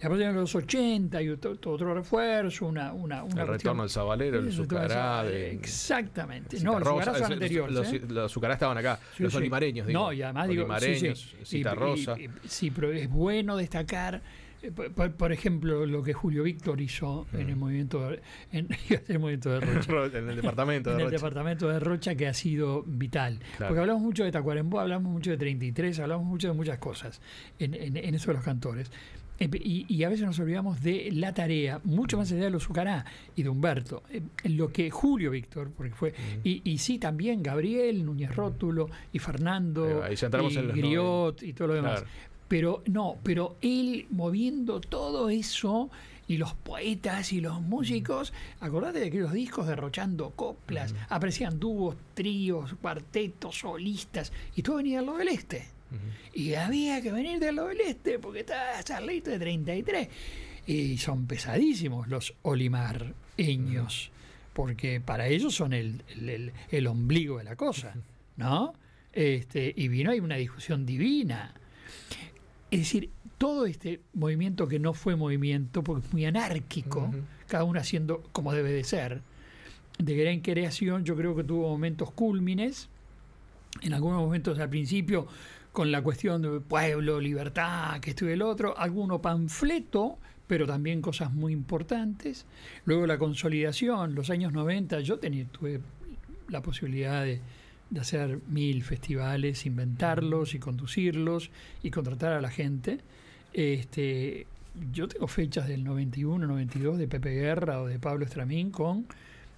Ya de los 80 y otro, refuerzo, una, una, El retorno del sabalero, el sucará. exactamente. No, los anteriores. Los, ¿eh? estaban acá, los olimareños. Digo. No, y además digo. Olimareños, Cita Rosa. sí, pero es bueno destacar. Eh, por, ejemplo, lo que Julio Víctor hizo en el mm. movimiento de, en, el Rocha. en el departamento de en el departamento de Rocha que ha sido vital. Porque hablamos mucho de Tacuarembó, hablamos mucho de 33, hablamos mucho de muchas cosas en eso de los cantores. Eh, y, a veces nos olvidamos de la tarea, mucho más allá de los Sucará y de Humberto, eh, lo que Julio Víctor, porque fue, y, sí, también Gabriel, Núñez Rótulo, y Fernando, y, Griot, y todo lo demás. Pero no, pero él moviendo todo eso, y los poetas y los músicos, acordate de aquellos discos derrochando coplas, aprecian dúos, tríos, cuartetos, solistas, y todo venía de lo del este. Y había que venir del Este, porque estaba Charlito de 33. Y son pesadísimos los olimareños, porque para ellos son el, ombligo de la cosa, ¿no? Este, y vino ahí una discusión divina. Es decir, todo este movimiento que no fue movimiento, porque es muy anárquico, cada uno haciendo como debe de ser, de gran creación, yo creo que tuvo momentos cúlmines, en algunos momentos al principio con la cuestión de pueblo, libertad, que esto y el otro, alguno panfleto, pero también cosas muy importantes. Luego la consolidación, los años 90, yo tenía, tuve la posibilidad de, hacer mil festivales, inventarlos y conducirlos y contratar a la gente. Este, yo tengo fechas del 91, 92 de Pepe Guerra o de Pablo Estramín con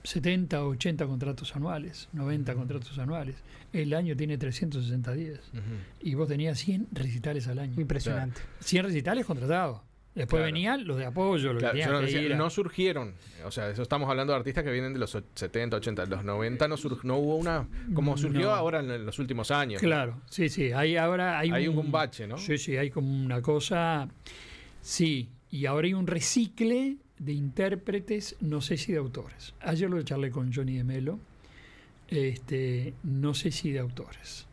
70, 80 contratos anuales, 90 contratos anuales. El año tiene 360 días. Y vos tenías 100 recitales al año. Impresionante. 100 recitales contratados. Después venían los de apoyo, los de que, no, surgieron. O sea, eso estamos hablando de artistas que vienen de los 70, 80, los 90 no, no hubo una como surgió ahora en los últimos años. Claro, sí, sí, hay ahora hay, hay un, un, bache, ¿no? Sí, sí, hay como una cosa sí, y ahora hay un recicle de intérpretes, no sé si de autores. Ayer lo charlé con Johnny de Melo, este, no sé si de autores.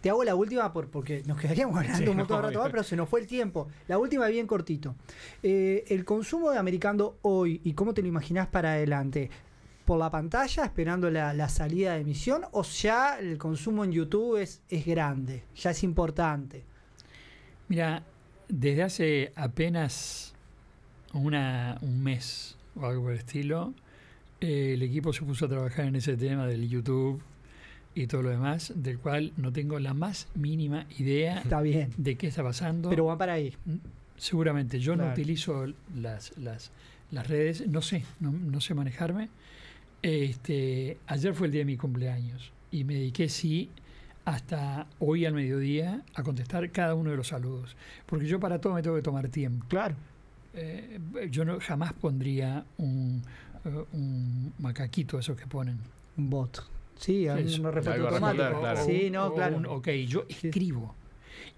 Te hago la última por, porque nos quedaríamos hablando un montón de rato ah, pero se nos fue el tiempo. La última bien cortito. Eh, el consumo de americano hoy y cómo te lo imaginás para adelante. ¿Por la pantalla esperando la, salida de emisión o ya el consumo en YouTube es, es grande, ya es importante? Mira, desde hace apenas un mes o algo por el estilo, eh, el equipo se puso a trabajar en ese tema del YouTube y todo lo demás, del cual no tengo la más mínima idea de qué está pasando. Pero va para ahí. Mm, seguramente, yo no utilizo las, redes, no sé, no, sé manejarme. Este, ayer fue el día de mi cumpleaños y me dediqué, sí, hasta hoy al mediodía a contestar cada uno de los saludos. Porque yo para todo me tengo que tomar tiempo. Claro. Eh, yo no, jamás pondría eh, un, macaquito, esos que ponen. Un bot. Sí, un automático. Sí, no, claro. ok, yo escribo.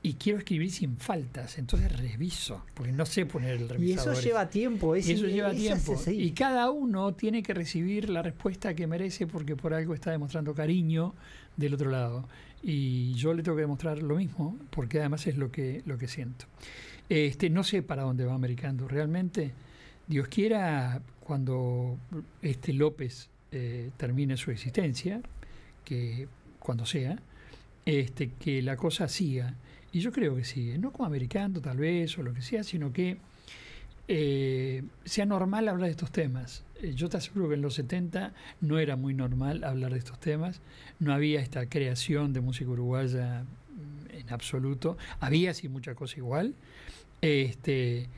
Y quiero escribir sin faltas, entonces reviso, porque no sé poner el revisador. Y eso lleva tiempo, y eso lleva tiempo. Y cada uno tiene que recibir la respuesta que merece porque por algo está demostrando cariño del otro lado. Y yo le tengo que demostrar lo mismo, porque además es lo que, lo que siento. Este, no sé para dónde va Americando. Realmente, Dios quiera, cuando este López eh, termine su existencia, que cuando sea, este, que la cosa siga. Y yo creo que sigue. No como Americando, tal vez, o lo que sea, sino que eh, sea normal hablar de estos temas. Eh, yo te aseguro que en los 70 no era muy normal hablar de estos temas. No había esta creación de música uruguaya en absoluto. Había sí mucha cosa igual. Este,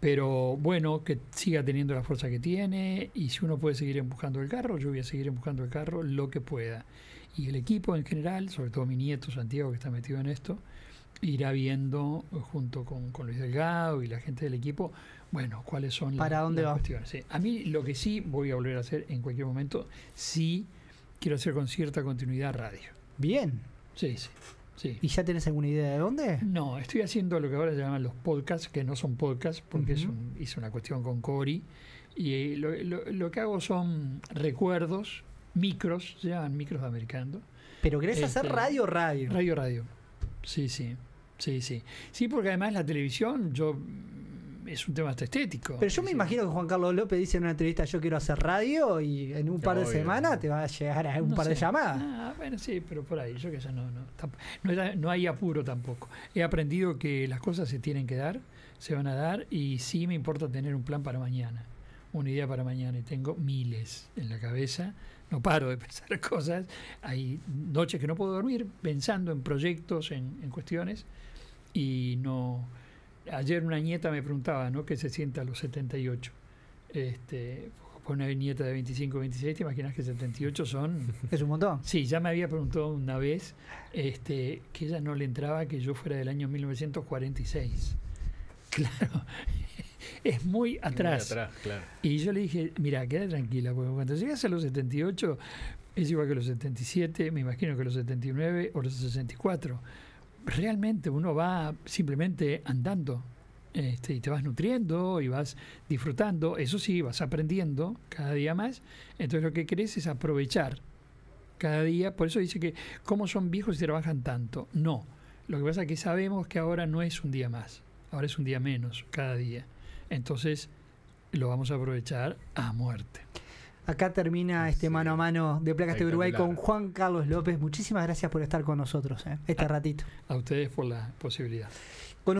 pero bueno, que siga teniendo la fuerza que tiene y si uno puede seguir empujando el carro, yo voy a seguir empujando el carro lo que pueda. Y el equipo en general, sobre todo mi nieto Santiago que está metido en esto, irá viendo junto con, Luis Delgado y la gente del equipo, bueno, cuáles son ¿Para dónde las cuestiones. A mí lo que sí voy a volver a hacer en cualquier momento, sí quiero hacer con cierta continuidad radio. Bien. Sí, sí. ¿Y ya tienes alguna idea de dónde? No, estoy haciendo lo que ahora se llaman los podcasts, que no son podcasts, porque hice una cuestión con Cori. Y eh, lo, que hago son recuerdos, micros, se llaman micros de americano. ¿Pero querés hacer este, radio radio? Radio radio. Sí, sí. Sí, sí. Sí, porque además la televisión, yo es un tema estético. Pero yo me imagino que Juan Carlos López dice en una entrevista yo quiero hacer radio y en un par de semanas te va a llegar a un par de llamadas. Ah, bueno, sí, pero por ahí, yo que sé, no, no, no, hay apuro tampoco. He aprendido que las cosas se tienen que dar, se van a dar y sí me importa tener un plan para mañana, una idea para mañana y tengo miles en la cabeza no paro de pensar cosas. Hay noches que no puedo dormir pensando en proyectos, en, en cuestiones, y no, ayer una nieta me preguntaba, ¿no? Que se sienta a los 78. Este, una nieta de 25, 26, te imaginas que 78 son... Es un montón. Sí, ya me había preguntado una vez este, que ella no le entraba que yo fuera del año 1946. Claro, es muy atrás. Muy atrás claro. Y yo le dije, mira, quédate tranquila, porque cuando llegas a los 78 es igual que los 77, me imagino que los 79 o los 64 realmente uno va simplemente andando este, y te vas nutriendo y vas disfrutando, eso sí, vas aprendiendo cada día más, entonces lo que crees es aprovechar cada día, por eso dice que cómo son viejos y trabajan tanto, no, lo que pasa es que sabemos que ahora no es un día más, ahora es un día menos cada día, entonces lo vamos a aprovechar a muerte. Acá termina este mano a mano de Placas de este Uruguay con Juan Carlos López. Muchísimas gracias por estar con nosotros eh, este ratito. A ustedes por la posibilidad.